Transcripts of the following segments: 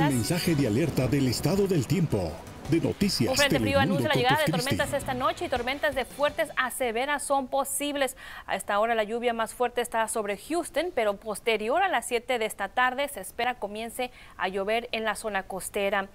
Mensaje de alerta del estado del tiempo. De noticias. Un frente frío anuncia la llegada de tormentas esta noche y tormentas de fuertes a severas son posibles. A esta hora la lluvia más fuerte está sobre Houston, pero posterior a las 7 de esta tarde se espera comience a llover en la zona costera.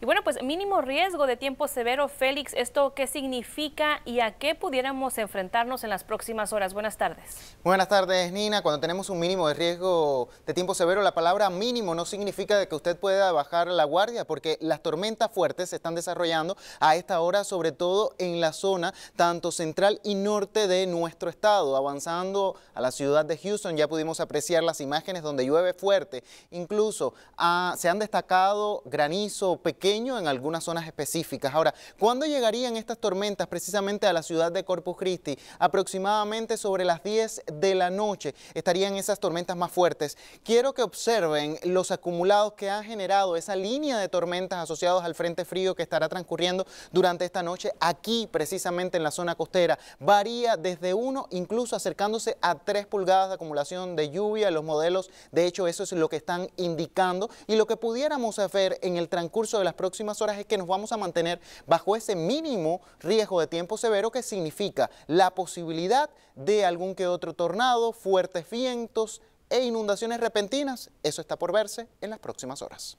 Y bueno, pues mínimo riesgo de tiempo severo, Félix, ¿esto qué significa y a qué pudiéramos enfrentarnos en las próximas horas? Buenas tardes. Buenas tardes, Nina. Cuando tenemos un mínimo de riesgo de tiempo severo, la palabra mínimo no significa que usted pueda bajar la guardia, porque las tormentas fuertes se están desarrollando a esta hora, sobre todo en la zona tanto central y norte de nuestro estado. Avanzando a la ciudad de Houston, ya pudimos apreciar las imágenes donde llueve fuerte. Incluso ah, se han destacado granizo pequeño en algunas zonas específicas. Ahora, ¿cuándo llegarían estas tormentas precisamente a la ciudad de Corpus Christi? Aproximadamente sobre las 10 de la noche estarían esas tormentas más fuertes. Quiero que observen los acumulados que ha generado esa línea de tormentas asociados al frente frío que estará transcurriendo durante esta noche aquí precisamente en la zona costera. Varía desde uno, incluso acercándose a 3 pulgadas de acumulación de lluvia. Los modelos, de hecho, eso es lo que están indicando y lo que pudiéramos hacer en el transcurso de las próximas horas es que nos vamos a mantener bajo ese mínimo riesgo de tiempo severo que significa la posibilidad de algún que otro tornado, fuertes vientos e inundaciones repentinas. Eso está por verse en las próximas horas.